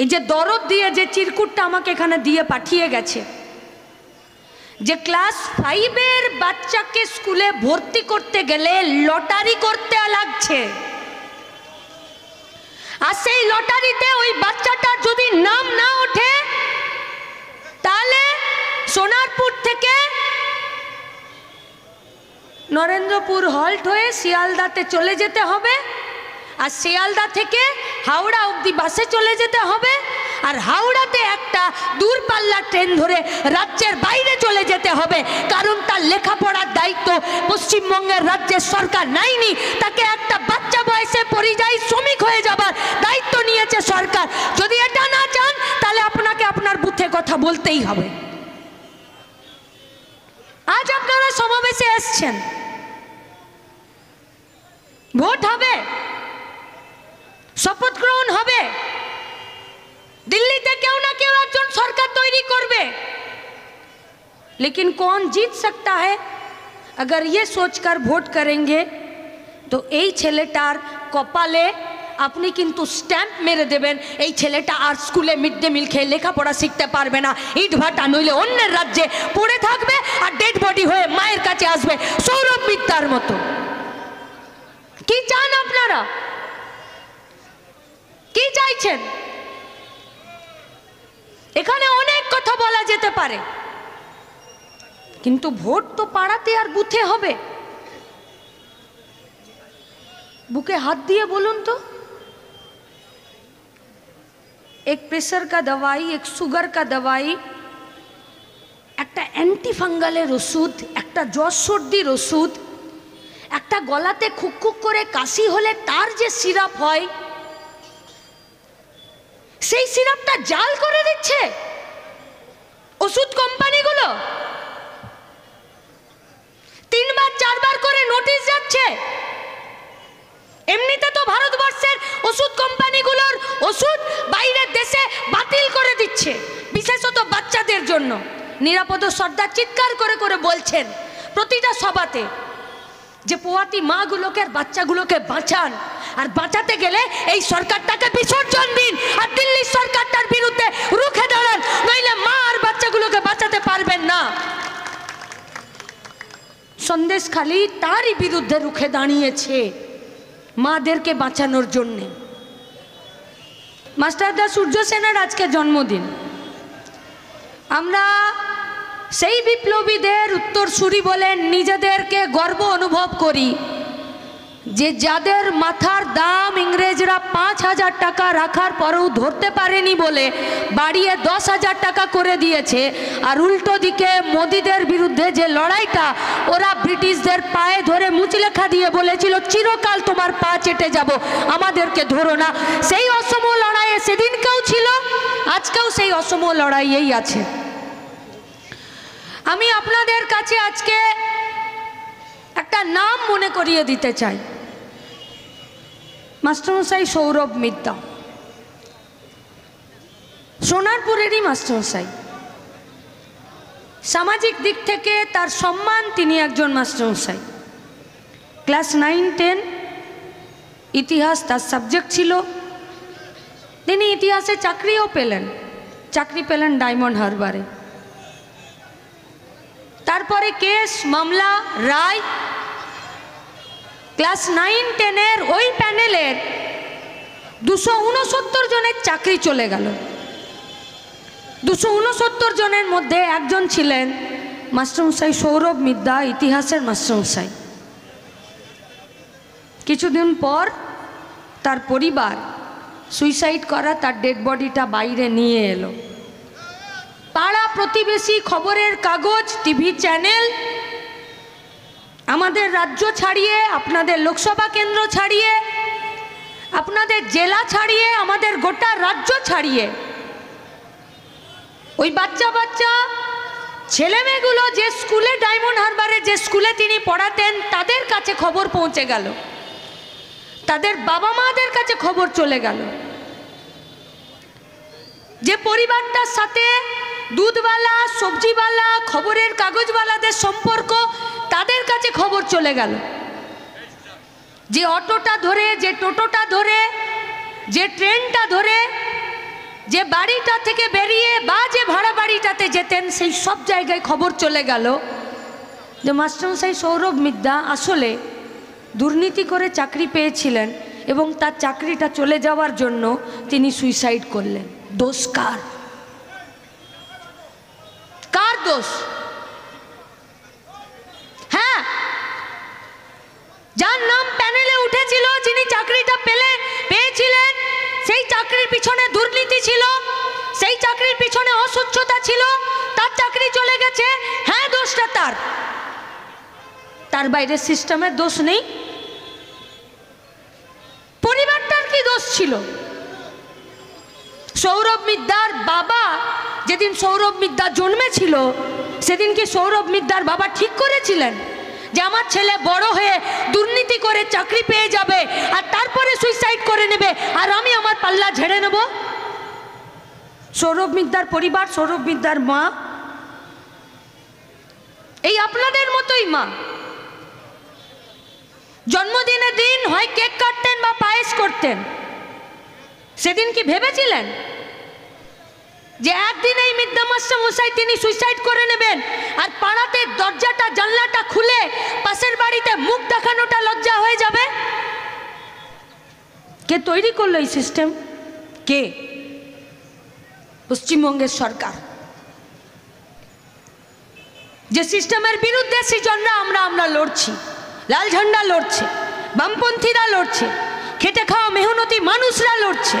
এই যে দরদ দিয়ে যে চিরকুটটা আমাকে এখানে দিয়ে পাঠিয়ে গেছে যে ক্লাস ফাইভের বাচ্চাকে স্কুলে ভর্তি করতে গেলে লটারি করতে লাগছে আর সেই লটারিতে ওই বাচ্চাটার যদি নাম না ওঠে তাহলে সোনারপুর থেকে নরেন্দ্রপুর হল্ট হয়ে শিয়ালদাতে চলে যেতে হবে আর শিয়ালদা থেকে হাওড়া অবধি বাসে চলে যেতে হবে আর হাওড়াতে একটা দূরপাল্লার ট্রেন ধরে রাজ্যের বাইরে চলে যেতে হবে কারণ তার লেখাপড়ার দায়িত্ব পশ্চিমবঙ্গের রাজ্যের সরকার নাইনি তাকে একটা বাচ্চা বয়সে পরিযায়ী শ্রমিক হয়ে যাবার দায়িত্ব নিয়েছে সরকার যদি এটা না চান তাহলে আপনাকে আপনার বুথে কথা বলতেই হবে আজ আপনারা সমাবেশে এসছেন ভোট হবে लेकिन कौन जीत सकता है अगर ये सोचकर ভোট করেंगे তো এই ছেলেটার কপালে আপনি কিন্তু স্ট্যাম্প মেরে দেবেন এই ছেলেটা আর স্কুলে মিড ডে মিল খেয়ে লেখাপড়া শিখতে পারবে না ইট ভাটা নইলে অন্যের রাজ্যে পড়ে থাকবে আর ডেড বডি হয়ে মায়ের কাছে আসবে সৌরভ মিত্তার মতো কি চান আপনারা কি চাইছেন এখানে অনেক কথা বলা যেতে পারে কিন্তু ভোট তো পাড়াতে আর বুথে হবে বুকে হাত দিয়ে বলুন তো এক प्रेशर কা दवाई এক সুগার কা दवाई একটা অ্যান্টিফাঙ্গালের ওষুধ একটা জ্বর সর্দির ওষুধ একটা গলাতে খুক খুক করে কাশি হলে তার যে সিরাপ হয় সেই সিরাপটা জাল করে দিচ্ছে ওষুধ কোম্পানিগুলো তিনবার চারবার করে নোটিশ যাচ্ছে এমনিতে তো ভারতবর্ষের ওষুধ কোম্পানিগুলোর ওষুধ বাইরের দেশে বাতিল করে দিচ্ছে বিশেষত বাচ্চাদের জন্য নিরাপদ সর্দার চিৎকার করে করে বলছেন প্রতিটা সভাতে যে পোয়াতি মাগুলোকে আর বাচ্চাগুলোকে বাঁচান আর বাঁচাতে গেলে এই সরকারটাকে বিসর্জন খালি তারই বিরুদ্ধে রুখে দাঁড়িয়েছে মাদেরকে বাঁচানোর জন্যে মাস্টারদা সূর্য সেনার আজকে জন্মদিন আমরা সেই বিপ্লবীদের উত্তরসূরি বলেন নিজেদেরকে গর্ব অনুভব করি যে যাদের মাথার দাম ইংরেজরা পাঁচ হাজার টাকা রাখার পরেও ধরতে পারেনি বলে বাড়িয়ে দশ হাজার টাকা করে দিয়েছে আর উল্টো দিকে মোদিদের বিরুদ্ধে যে লড়াইটা ওরা ব্রিটিশদের পায়ে ধরে মুচলেখা দিয়ে বলেছিল চিরকাল তোমার পা চেটে যাব আমাদেরকে ধরো না সেই অসম লড়াইয়ে সেদিনকেও ছিল আজকেও সেই অসম লড়াইয়েই আছে আমি আপনাদের কাছে আজকে তার নাম মনে করিয়ে দিতে চাই মাস্টারমশাই সৌরভ মিদ্যা সোনারপুরেরই মাস্টারমশাই সামাজিক দিক থেকে তার সম্মান তিনি একজন মাস্টারমশাই ক্লাস নাইন টেন ইতিহাস তার সাবজেক্ট ছিল তিনি ইতিহাসে চাকরিও পেলেন চাকরি পেলেন ডায়মন্ড হারবারে তারপরে কেস মামলা রায় ক্লাস নাইন টেনের ওই প্যানেলের দুশো উনসত্তর জনের চাকরি চলে গেল দুশো উনসত্তর জনের মধ্যে একজন ছিলেন মাস্টারমশাই সৌরভ মিদ্যা ইতিহাসের মাস্টারমশাই কিছুদিন পর তার পরিবার সুইসাইড করা তার ডেড বডিটা বাইরে নিয়ে এলো পাড়া প্রতিবেশী খবরের কাগজ টিভি চ্যানেল আমাদের রাজ্য ছাড়িয়ে আপনাদের লোকসভা কেন্দ্র ছাড়িয়ে আপনাদের জেলা ছাড়িয়ে আমাদের গোটা রাজ্য ছাড়িয়ে ওই বাচ্চা বাচ্চা ছেলেমেয়েগুলো যে স্কুলে ডায়মন্ড হারবারে যে স্কুলে তিনি পড়াতেন তাদের কাছে খবর পৌঁছে গেল তাদের বাবা মাদের কাছে খবর চলে গেল যে পরিবারটার সাথে দুধওয়ালা সবজিওয়ালা খবরের কাগজওয়ালাদের সম্পর্ক তাদের কাছে খবর চলে গেল যে অটোটা ধরে যে টোটোটা ধরে যে ট্রেনটা ধরে যে বাড়িটা থেকে বেরিয়ে বা যে ভাড়া বাড়িটাতে যেতেন সেই সব জায়গায় খবর চলে গেল যে মাস্টারমশাই সৌরভ মিদ্যা আসলে দুর্নীতি করে চাকরি পেয়েছিলেন এবং তার চাকরিটা চলে যাওয়ার জন্য তিনি সুইসাইড করলেন দোষ কার কার দোষ পেয়েছিলেন সেই চাকরির পিছনে দুর্নীতি ছিল সেই চাকরির পিছনে অসুচ্ছতা ছিল তার চাকরি চলে গেছে হ্যাঁ দোষটা তার তার বাইরের সিস্টেমের দোষ নেই পরিবারটার কি দোষ ছিল সৌরভ মিদ্যার বাবা যেদিন সৌরভ মিদ্যা জন্মেছিল সেদিন কি সৌরভ মিদ্যার বাবা ঠিক করেছিলেন যে আমার ছেলে বড় হয়ে দুর্নীতি করে চাকরি পেয়ে যাবে আর তারপরে সুইসাইড করে নেবে আর আমি আমার পাল্লা ঝেড়ে নেব সৌরভ মিদ্দার পরিবার সৌরভ মিদ্দার মা এই আপনাদের মতোই মা জন্মদিনের দিন হয় কেক কাটতেন বা পায়েস করতেন সেদিন কি ভেবেছিলেন যে একদিন এই মাসে মশাই তিনি সুইসাইড করে নেবেন আর পাড়াতে দরজাটা জানলাটা খুলে পাশের বাড়িতে মুখ দেখানোটা লজ্জা হয়ে যাবে কে তৈরি করলো এই সিস্টেম কে পশ্চিমবঙ্গের সরকার যে সিস্টেমের বিরুদ্ধে জন্য আমরা আমরা লড়ছি লাল ঝান্ডা লড়ছে বামপন্থীরা লড়ছে খেটে খাওয়া মেহনতি মানুষরা লড়ছে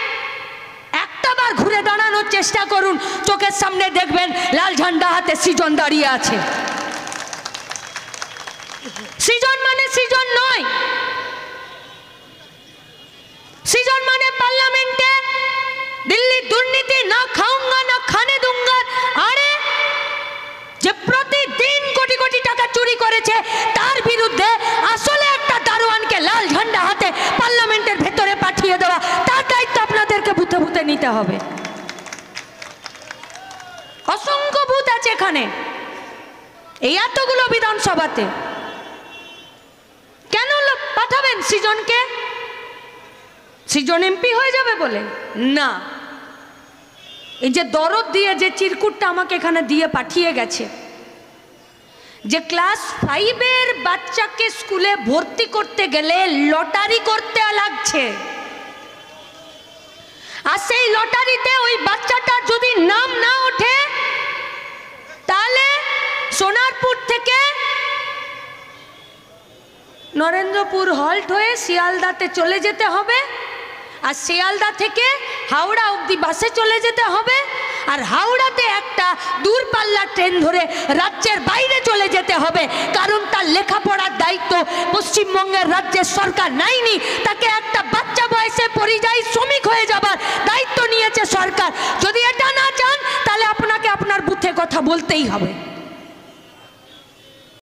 আবার ঘুরে দাঁড়ানোর চেষ্টা করুন চোখের সামনে দেখবেন লাল ঝান্ডা হাতে সৃজন দাঁড়িয়ে আছে সৃজন মানে সৃজন নয় সৃজন মানে পার্লামেন্টে দিল্লি দুর্নীতি না খাউঙ্গা না খানে দুঙ্গার আরে যে প্রতিদিন কোটি কোটি টাকা চুরি করেছে তার বিরুদ্ধে নিতে হবে অসংখ্য ভূত আছে এখানে এই এতগুলো বিধানসভাতে কেন পাঠাবেন সৃজনকে সৃজন এমপি হয়ে যাবে বলে না এই যে দরদ দিয়ে যে চিরকুটটা আমাকে এখানে দিয়ে পাঠিয়ে গেছে যে ক্লাস ফাইভের বাচ্চাকে স্কুলে ভর্তি করতে গেলে লটারি করতে লাগছে আর সেই লটারিতে ওই বাচ্চাটার যদি নাম না ওঠে তাহলে সোনারপুর থেকে নরেন্দ্রপুর হল্ট হয়ে শিয়ালদাতে চলে যেতে হবে আর শিয়ালদা থেকে হাওড়া অব্দি বাসে চলে যেতে হবে আর হাওড়াতে একটা দূরপাল্লার ট্রেন ধরে রাজ্যের বাইরে চলে যেতে হবে বাচ্চার লেখাপড়ার দায়িত্ব পশ্চিমবঙ্গের রাজ্যের সরকার নেয়নি তাকে একটা বাচ্চা বয়সে পরিযায়ী শ্রমিক হয়ে যাবার দায়িত্ব নিয়েছে সরকার যদি এটা না চান তাহলে আপনাকে আপনার বুথে কথা বলতেই হবে